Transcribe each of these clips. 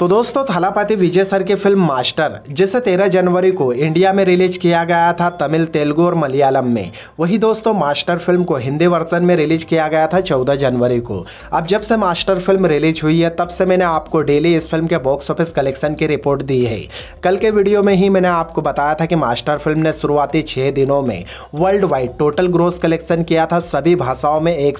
तो दोस्तों थलापति विजय सर की फिल्म मास्टर जिसे 13 जनवरी को इंडिया में रिलीज किया गया था तमिल तेलुगु और मलयालम में वही दोस्तों मास्टर फिल्म को हिंदी वर्जन में रिलीज किया गया था 14 जनवरी को अब जब से मास्टर फिल्म रिलीज हुई है तब से मैंने आपको डेली इस फिल्म के बॉक्स ऑफिस कलेक्शन की रिपोर्ट दी है कल के वीडियो में ही मैंने आपको बताया था कि मास्टर फिल्म ने शुरुआती छः दिनों में worldwide total gross collection किया था सभी भाषाओं में एक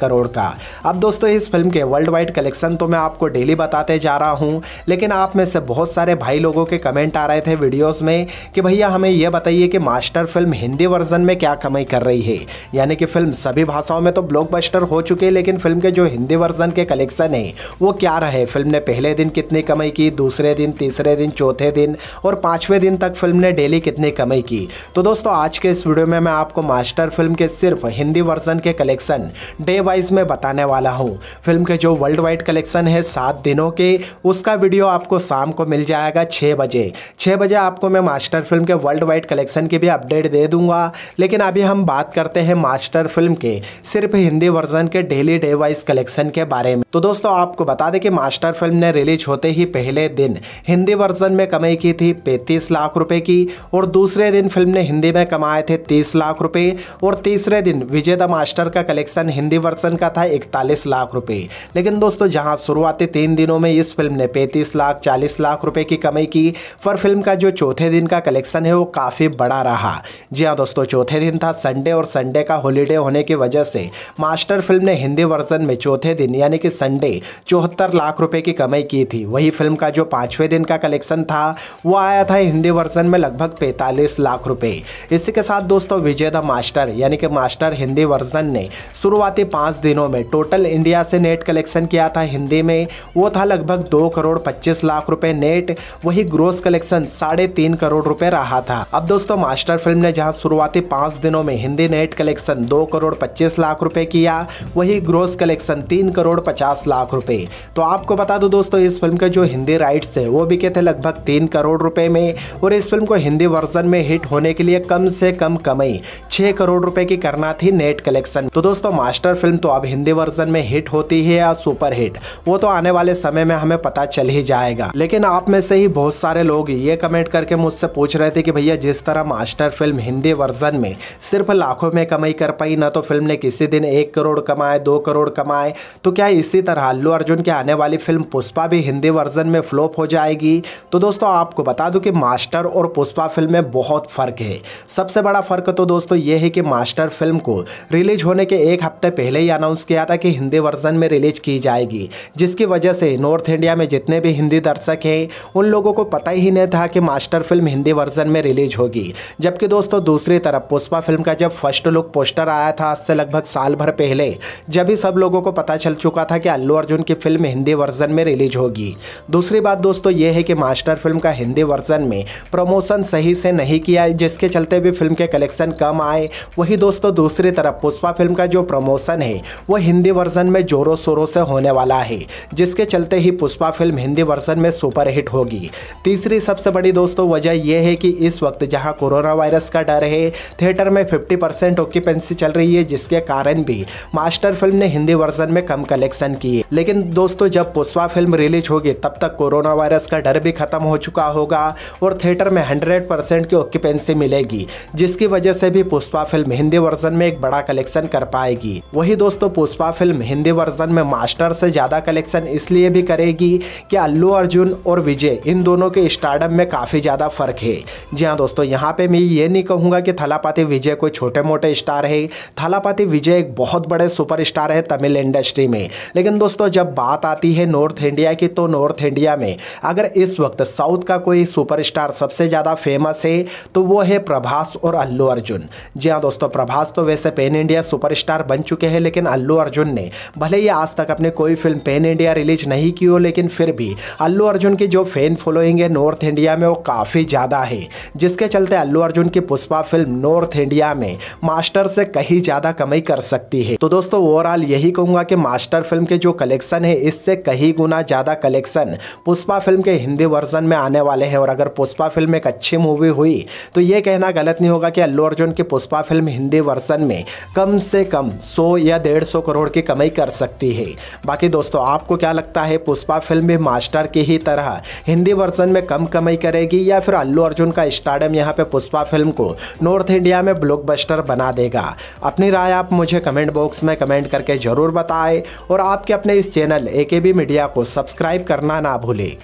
करोड़ का अब दोस्तों इस फिल्म के वर्ल्ड वाइड कलेक्शन तो मैं आपको डेली बताते जा रहा हूँ हूँ लेकिन आप में से बहुत सारे भाई लोगों के कमेंट आ रहे थे वीडियोस में कि भैया हमें यह बताइए कि मास्टर फिल्म हिंदी वर्जन में क्या कमाई कर रही है यानी कि फिल्म सभी भाषाओं में तो ब्लॉकबस्टर हो चुके हैं लेकिन फिल्म के जो हिंदी वर्जन के कलेक्शन हैं वो क्या रहे फिल्म ने पहले दिन कितनी कमाई की दूसरे दिन तीसरे दिन चौथे दिन और पाँचवें दिन तक फिल्म ने डेली कितनी कमाई की तो दोस्तों आज के इस वीडियो में मैं आपको मास्टर फिल्म के सिर्फ हिंदी वर्जन के कलेक्शन डे वाइज में बताने वाला हूँ फिल्म के जो वर्ल्ड वाइड कलेक्शन है सात दिनों के वो उसका वीडियो आपको शाम को मिल जाएगा छः बजे छः बजे आपको मैं मास्टर फिल्म के वर्ल्ड वाइड कलेक्शन की भी अपडेट दे दूंगा लेकिन अभी हम बात करते हैं मास्टर फिल्म के सिर्फ हिंदी वर्जन के डेली डे वाइज कलेक्शन के बारे में तो दोस्तों आपको बता दें कि मास्टर फिल्म ने रिलीज होते ही पहले दिन हिंदी वर्जन में कमाई की थी पैंतीस लाख रुपए की और दूसरे दिन फिल्म ने हिंदी में कमाए थे तीस लाख रुपए और तीसरे दिन विजय द मास्टर का कलेक्शन हिंदी वर्जन का था इकतालीस लाख रुपए लेकिन दोस्तों जहां शुरुआती तीन दिनों में इस फिल्म ने पैंतीस लाख चालीस लाख रुपए की कमाई की पर फिल्म का जो चौथे दिन का कलेक्शन है वो काफ़ी बड़ा रहा जी हाँ दोस्तों चौथे दिन था संडे और संडे का हॉलीडे होने की वजह से मास्टर फिल्म ने हिंदी वर्जन में चौथे दिन यानी कि संडे चौहत्तर लाख रुपए की कमाई की थी वही फिल्म का जो पाँचवें दिन का कलेक्शन था वो आया था हिंदी वर्जन में लगभग पैंतालीस लाख रुपए इसी के साथ दोस्तों विजय द मास्टर यानी कि मास्टर हिंदी वर्जन ने शुरुआती पाँच दिनों में टोटल इंडिया से नेट कलेक्शन किया था हिंदी में वो था लगभग दो करोड़ पच्चीस लाख रुपए नेट वही ग्रोस कलेक्शन साढ़े तीन करोड़ रुपए रहा था अब दोस्तों मास्टर फिल्म ने जहां शुरुआती पांच दिनों में हिंदी नेट कलेक्शन दो करोड़ पच्चीस लाख रुपए किया वही ग्रोस कलेक्शन तीन करोड़ पचास लाख रुपए तो आपको बता दो दोस्तों इस फिल्म के जो हिंदी राइट्स है वो बिके थे लगभग तीन करोड़ रुपए में और इस फिल्म को हिंदी वर्जन में हिट होने के लिए कम से कम कमाई छह करोड़ रुपए की करना थी नेट कलेक्शन तो दोस्तों मास्टर फिल्म तो अब हिंदी वर्जन में हिट होती है या सुपर हिट वो तो आने वाले समय में हमें पता पता चल ही जाएगा लेकिन आप में से ही बहुत सारे लोग ये कमेंट करके मुझसे पूछ रहे थे कि भैया जिस तरह मास्टर फिल्म हिंदी वर्जन में सिर्फ लाखों में कमाई कर पाई ना तो फिल्म ने किसी दिन एक करोड़ कमाए दो करोड़ कमाए तो क्या इसी तरह अल्लू अर्जुन की आने वाली फिल्म पुष्पा भी हिंदी वर्जन में फ्लोप हो जाएगी तो दोस्तों आपको बता दूं कि मास्टर और पुष्पा फिल्म में बहुत फ़र्क है सबसे बड़ा फ़र्क तो दोस्तों ये है कि मास्टर फिल्म को रिलीज होने के एक हफ्ते पहले ही अनाउंस किया था कि हिंदी वर्जन में रिलीज की जाएगी जिसकी वजह से नॉर्थ इंडिया में जितने भी हिंदी दर्शक हैं उन लोगों को पता ही नहीं था कि मास्टर फिल्म हिंदी वर्जन में रिलीज होगी जबकि दोस्तों दूसरी तरफ पुष्पा फिल्म का जब फर्स्ट लुक पोस्टर आया था आज से लगभग साल भर पहले जब ही सब लोगों को पता चल चुका था कि अल्लू अर्जुन की फिल्म हिंदी वर्जन में रिलीज होगी दूसरी बात दोस्तों ये है कि मास्टर फिल्म का हिंदी वर्जन में प्रमोशन सही से नहीं किया जिसके चलते भी फिल्म के कलेक्शन कम आए वही दोस्तों दूसरी तरफ पुष्पा फिल्म का जो प्रमोशन है वो हिंदी वर्जन में जोरों शोरों से होने वाला है जिसके चलते ही पुष्पा माँ फिल्म हिंदी वर्जन में सुपरहिट होगी तीसरी सबसे बड़ी दोस्तों वजह यह है कि इस वक्त जहाँ कोरोना वायरस का डर है थिएटर में फिफ्टी परसेंट ऑक्यूपेंसी चल रही है जिसके कारण भी मास्टर फिल्म ने हिंदी वर्जन में कम कलेक्शन किए लेकिन दोस्तों जब पुष्पा फिल्म रिलीज होगी तब तक कोरोना वायरस का डर भी खत्म हो चुका होगा और थिएटर में हंड्रेड परसेंट की ऑक्यूपेंसी मिलेगी जिसकी वजह से भी पुष्पा फिल्म हिंदी वर्जन में एक बड़ा कलेक्शन कर पाएगी वही दोस्तों पुष्पा फिल्म हिंदी वर्जन में मास्टर से ज्यादा कलेक्शन इसलिए भी करेगी कि अल्लू अर्जुन और विजय इन दोनों के स्टार्डम में काफ़ी ज़्यादा फ़र्क है जी हाँ दोस्तों यहाँ पे मैं ये नहीं कहूँगा कि थलापाती विजय कोई छोटे मोटे स्टार है थलापाती विजय एक बहुत बड़े सुपर स्टार है तमिल इंडस्ट्री में लेकिन दोस्तों जब बात आती है नॉर्थ इंडिया की तो नॉर्थ इंडिया में अगर इस वक्त साउथ का कोई सुपर स्टार सबसे ज़्यादा फेमस है तो वो है प्रभास और अल्लू अर्जुन जी हाँ दोस्तों प्रभास तो वैसे पेन इंडिया सुपर स्टार बन चुके हैं लेकिन अल्लू अर्जुन ने भले ही आज तक अपने कोई फिल्म पेन इंडिया रिलीज नहीं की हो लेकिन फिर भी अल्लू अर्जुन की जो फैन फॉलोइंग है नॉर्थ इंडिया में वो काफ़ी ज़्यादा है जिसके चलते अल्लू अर्जुन की पुष्पा फिल्म नॉर्थ इंडिया में मास्टर से कहीं ज़्यादा कमाई कर सकती है तो दोस्तों ओवरऑल यही कहूँगा कि मास्टर फिल्म के जो कलेक्शन है इससे कहीं गुना ज़्यादा कलेक्शन पुष्पा फिल्म के हिंदी वर्जन में आने वाले हैं और अगर पुष्पा फिल्म एक अच्छी मूवी हुई तो ये कहना गलत नहीं होगा कि अल्लू अर्जुन की पुष्पा फिल्म हिंदी वर्जन में कम से कम सौ या डेढ़ करोड़ की कमाई कर सकती है बाकी दोस्तों आपको क्या लगता है पुष्पा फिल्म फिल्म भी मास्टर की ही तरह हिंदी वर्जन में कम कमाई करेगी या फिर अल्लू अर्जुन का स्टार्डम यहाँ पे पुष्पा फिल्म को नॉर्थ इंडिया में ब्लॉकबस्टर बना देगा अपनी राय आप मुझे कमेंट बॉक्स में कमेंट करके जरूर बताएं और आपके अपने इस चैनल ए मीडिया को सब्सक्राइब करना ना भूलें